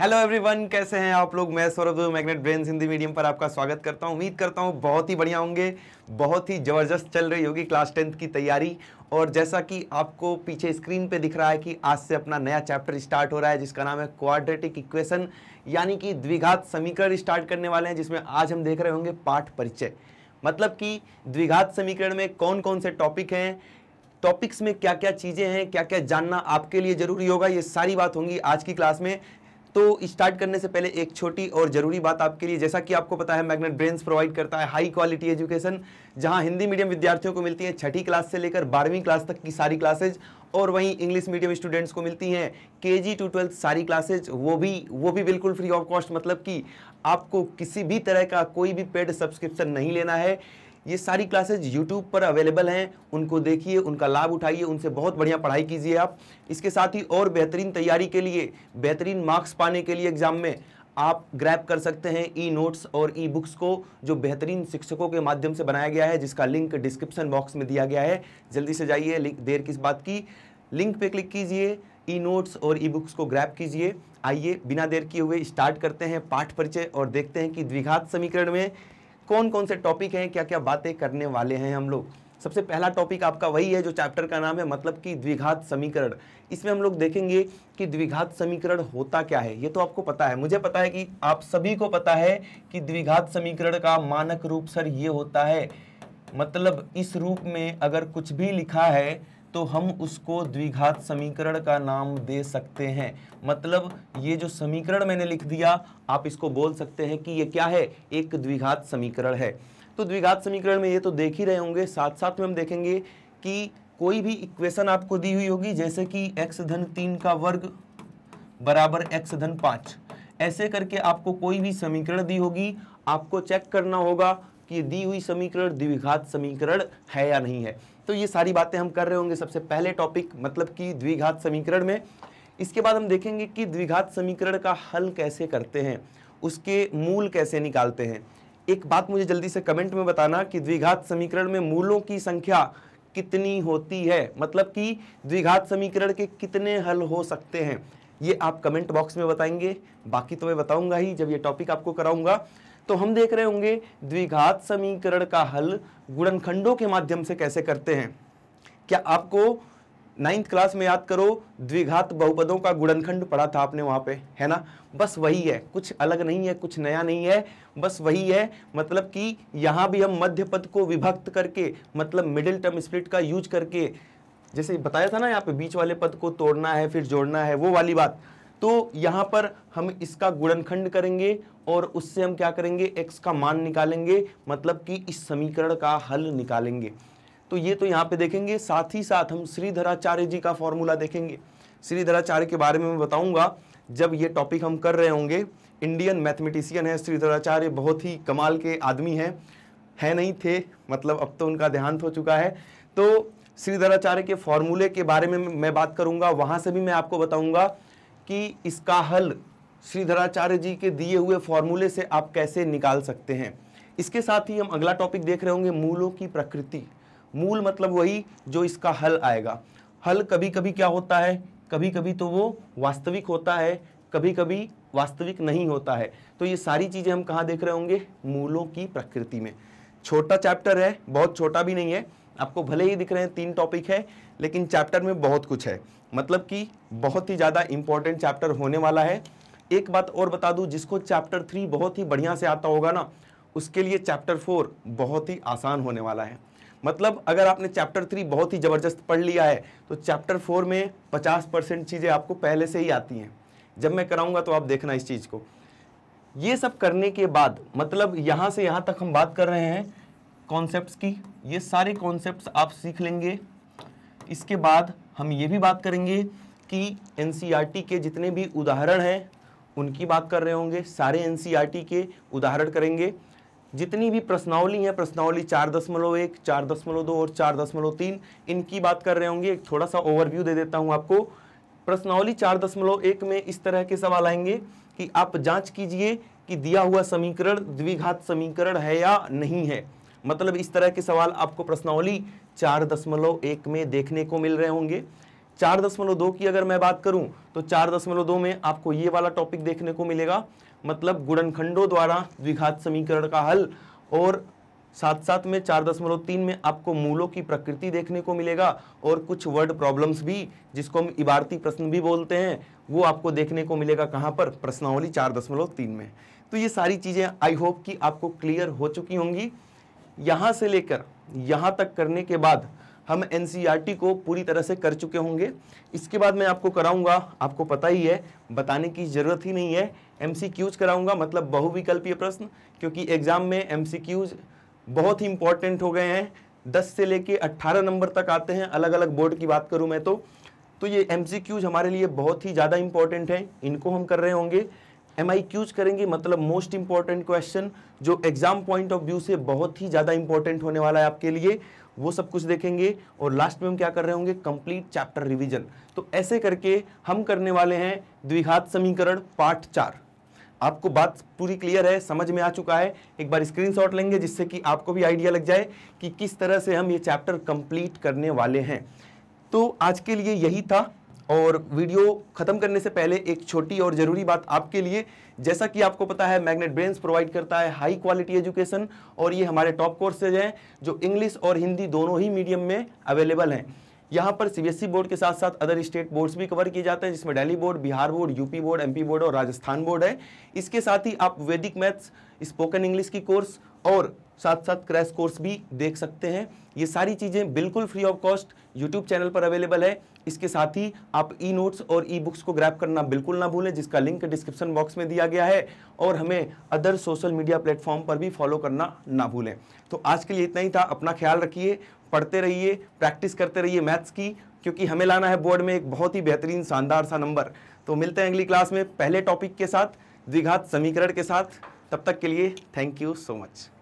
hello everyone कैसे हैं आप लोग मैं Saurabh Magnet Brain Hindi medium पर आपका स्वागत करता हूं उम्मीद करता हूं बहुत ही बढ़िया होंगे बहुत ही ज़बरदस्त चल रही होगी क्लास टेंथ की तैयारी और जैसा कि आपको पीछे स्क्रीन पे दिख रहा है कि आज से अपना नया चैप्टर स्टार्ट हो रहा है जिसका नाम है क्वाड्रेटिक इक्वेशन यानी कि द्विघात समीकरण स्टार्ट करने वाले हैं जिसमें आज हम देख रहे होंगे पाठ परिचय मतलब कि द्विघात समीकरण में कौन कौन से टॉपिक हैं टॉपिक्स में क्या क्या चीज़ें हैं क्या क्या जानना आपके लिए ज़रूरी होगा ये सारी बात होंगी आज की क्लास में तो स्टार्ट करने से पहले एक छोटी और ज़रूरी बात आपके लिए जैसा कि आपको पता है मैग्नेट ब्रेन्स प्रोवाइड करता है हाई क्वालिटी एजुकेशन जहाँ हिंदी मीडियम विद्यार्थियों को मिलती है छठी क्लास से लेकर बारहवीं क्लास तक की सारी क्लासेज और वहीं इंग्लिश मीडियम स्टूडेंट्स को मिलती हैं के जी टू ट्वेल्थ सारी क्लासेज वो भी वो भी बिल्कुल फ्री ऑफ कॉस्ट मतलब कि आपको किसी भी तरह का कोई भी पेड सब्सक्रिप्शन नहीं लेना है ये सारी क्लासेज यूट्यूब पर अवेलेबल हैं उनको देखिए उनका लाभ उठाइए उनसे बहुत बढ़िया पढ़ाई कीजिए आप इसके साथ ही और बेहतरीन तैयारी के लिए बेहतरीन मार्क्स पाने के लिए एग्जाम में आप ग्रैप कर सकते हैं ई नोट्स और ई बुक्स को जो बेहतरीन शिक्षकों के माध्यम से बनाया गया है जिसका लिंक डिस्क्रिप्शन बॉक्स में दिया गया है जल्दी से जाइए देर किस बात की लिंक पे क्लिक कीजिए ई नोट्स और ई बुक्स को ग्रैप कीजिए आइए बिना देर किए हुए स्टार्ट करते हैं पाठ परिचय और देखते हैं कि द्विघात समीकरण में कौन कौन से टॉपिक हैं क्या क्या बातें करने वाले हैं हम लोग सबसे पहला टॉपिक आपका वही है जो चैप्टर का नाम है मतलब कि द्विघात समीकरण इसमें हम लोग देखेंगे कि द्विघात समीकरण होता क्या है ये तो आपको पता है मुझे पता है कि आप सभी को पता है कि द्विघात समीकरण का मानक रूप सर ये होता है मतलब इस रूप में अगर कुछ भी लिखा है तो हम उसको द्विघात समीकरण का नाम दे सकते हैं मतलब ये जो समीकरण मैंने लिख दिया आप इसको बोल सकते हैं कि ये क्या है एक द्विघात समीकरण है तो द्विघात समीकरण में ये तो देख ही रहे होंगे साथ साथ में हम देखेंगे कि कोई भी इक्वेशन आपको दी हुई होगी जैसे कि एक्स धन तीन का वर्ग बराबर एक्स धन पाँच ऐसे करके आपको कोई भी समीकरण दी होगी आपको चेक करना होगा कि ये दी हुई समीकरण द्विघात समीकरण है या नहीं है तो ये सारी बातें हम कर रहे होंगे सबसे पहले टॉपिक मतलब कि द्विघात समीकरण में इसके बाद हम देखेंगे कि द्विघात समीकरण का हल कैसे करते हैं उसके मूल कैसे निकालते हैं एक बात मुझे जल्दी से कमेंट में बताना कि द्विघात समीकरण में मूलों की संख्या कितनी होती है मतलब कि द्विघात समीकरण के कितने हल हो सकते हैं ये आप कमेंट बॉक्स में बताएंगे बाकी तो मैं बताऊंगा ही जब ये टॉपिक आपको कराऊंगा तो हम देख रहे होंगे द्विघात समीकरण का हल गुणनखंडों के माध्यम से कैसे करते हैं क्या आपको नाइन्थ क्लास में याद करो द्विघात बहुपदों का गुणनखंड पढ़ा था आपने वहाँ पे है ना बस वही है कुछ अलग नहीं है कुछ नया नहीं है बस वही है मतलब कि यहाँ भी हम मध्य पद को विभक्त करके मतलब मिडिल टर्म स्प्लिट का यूज करके जैसे बताया था ना यहाँ पे बीच वाले पद को तोड़ना है फिर जोड़ना है वो वाली बात तो यहाँ पर हम इसका गुणनखंड करेंगे और उससे हम क्या करेंगे x का मान निकालेंगे मतलब कि इस समीकरण का हल निकालेंगे तो ये तो यहाँ पे देखेंगे साथ ही साथ हम श्रीधराचार्य जी का फॉर्मूला देखेंगे श्रीधराचार्य के बारे में मैं बताऊंगा जब ये टॉपिक हम कर रहे होंगे इंडियन मैथमेटिशियन है श्रीधराचार्य बहुत ही कमाल के आदमी हैं है नहीं थे मतलब अब तो उनका देहांत हो चुका है तो श्रीधराचार्य के फॉर्मूले के बारे में मैं बात करूंगा वहाँ से भी मैं आपको बताऊंगा कि इसका हल श्रीधराचार्य जी के दिए हुए फॉर्मूले से आप कैसे निकाल सकते हैं इसके साथ ही हम अगला टॉपिक देख रहे होंगे मूलों की प्रकृति मूल मतलब वही जो इसका हल आएगा हल कभी कभी क्या होता है कभी कभी तो वो वास्तविक होता है कभी कभी वास्तविक नहीं होता है तो ये सारी चीज़ें हम कहाँ देख रहे होंगे मूलों की प्रकृति में छोटा चैप्टर है बहुत छोटा भी नहीं है आपको भले ही दिख रहे हैं तीन टॉपिक है लेकिन चैप्टर में बहुत कुछ है मतलब कि बहुत ही ज़्यादा इंपॉर्टेंट चैप्टर होने वाला है एक बात और बता दूँ जिसको चैप्टर थ्री बहुत ही बढ़िया से आता होगा ना उसके लिए चैप्टर फोर बहुत ही आसान होने वाला है मतलब अगर आपने चैप्टर थ्री बहुत ही ज़बरदस्त पढ़ लिया है तो चैप्टर फोर में पचास परसेंट चीज़ें आपको पहले से ही आती हैं जब मैं कराऊंगा तो आप देखना इस चीज़ को ये सब करने के बाद मतलब यहाँ से यहाँ तक हम बात कर रहे हैं कॉन्सेप्ट्स की ये सारे कॉन्सेप्ट्स आप सीख लेंगे इसके बाद हम ये भी बात करेंगे कि एन e के जितने भी उदाहरण हैं उनकी बात कर रहे होंगे सारे एन e के उदाहरण करेंगे जितनी भी प्रश्नावली है प्रश्नावली चार दशमलव एक चार दशमलव दो और चार दशमलव तीन इनकी बात कर रहे होंगे एक थोड़ा सा ओवरव्यू दे देता हूँ आपको प्रश्नावली चार दशमलव एक में इस तरह के सवाल आएंगे कि आप जांच कीजिए कि दिया हुआ समीकरण द्विघात समीकरण है या नहीं है मतलब इस तरह के सवाल आपको प्रश्नावली चार दशमलव एक में देखने को मिल रहे होंगे चार दशमलव दो की अगर मैं बात करूं तो चार दशमलव दो में आपको ये वाला टॉपिक देखने को मिलेगा मतलब गुणनखंडों द्वारा द्विघात समीकरण का हल और साथ साथ में चार दशमलव तीन में आपको मूलों की प्रकृति देखने को मिलेगा और कुछ वर्ड प्रॉब्लम्स भी जिसको हम इबारती प्रश्न भी बोलते हैं वो आपको देखने को मिलेगा कहाँ पर प्रश्नावली चार दशमलव तीन में तो ये सारी चीज़ें आई होप कि आपको क्लियर हो चुकी होंगी यहाँ से लेकर यहाँ तक करने के बाद हम एन e को पूरी तरह से कर चुके होंगे इसके बाद मैं आपको कराऊंगा आपको पता ही है बताने की ज़रूरत ही नहीं है एम कराऊंगा मतलब बहुविकल्पीय प्रश्न क्योंकि एग्ज़ाम में एम बहुत ही इंपॉर्टेंट हो गए हैं 10 से लेके 18 नंबर तक आते हैं अलग अलग बोर्ड की बात करूँ मैं तो तो ये एम हमारे लिए बहुत ही ज़्यादा इंपॉर्टेंट हैं इनको हम कर रहे होंगे एम आई क्यूज करेंगे मतलब मोस्ट इंपॉर्टेंट क्वेश्चन जो एग्जाम पॉइंट ऑफ व्यू से बहुत ही ज़्यादा इंपॉर्टेंट होने वाला है आपके लिए वो सब कुछ देखेंगे और लास्ट में हम क्या कर रहे होंगे कंप्लीट चैप्टर रिवीजन तो ऐसे करके हम करने वाले हैं द्विघात समीकरण पार्ट चार आपको बात पूरी क्लियर है समझ में आ चुका है एक बार स्क्रीनशॉट लेंगे जिससे कि आपको भी आइडिया लग जाए कि किस तरह से हम ये चैप्टर कंप्लीट करने वाले हैं तो आज के लिए यही था और वीडियो ख़त्म करने से पहले एक छोटी और ज़रूरी बात आपके लिए जैसा कि आपको पता है मैग्नेट ब्रेन्स प्रोवाइड करता है हाई क्वालिटी एजुकेशन और ये हमारे टॉप कोर्सेज हैं जो इंग्लिश और हिंदी दोनों ही मीडियम में अवेलेबल हैं यहाँ पर सीबीएसई बोर्ड e के साथ साथ अदर स्टेट बोर्ड्स भी कवर किए जाते हैं जिसमें Delhi board Bihar board UP board MP board और राजस्थान बोर्ड है इसके साथ ही आप वैदिक मैथ्स स्पोकन इंग्लिश की कोर्स और साथ साथ क्रैश कोर्स भी देख सकते हैं ये सारी चीज़ें बिल्कुल free of cost YouTube channel पर अवेलेबल है इसके साथ ही आप ई नोट्स और ई बुक्स को ग्रैप करना बिल्कुल ना भूलें जिसका लिंक डिस्क्रिप्शन बॉक्स में दिया गया है और हमें अदर सोशल मीडिया प्लेटफॉर्म पर भी फॉलो करना ना भूलें तो आज के लिए इतना ही था अपना ख्याल रखिए पढ़ते रहिए प्रैक्टिस करते रहिए मैथ्स की क्योंकि हमें लाना है बोर्ड में एक बहुत ही बेहतरीन शानदार सा नंबर तो मिलते हैं अगली क्लास में पहले टॉपिक के साथ द्विघात समीकरण के साथ तब तक के लिए थैंक यू सो मच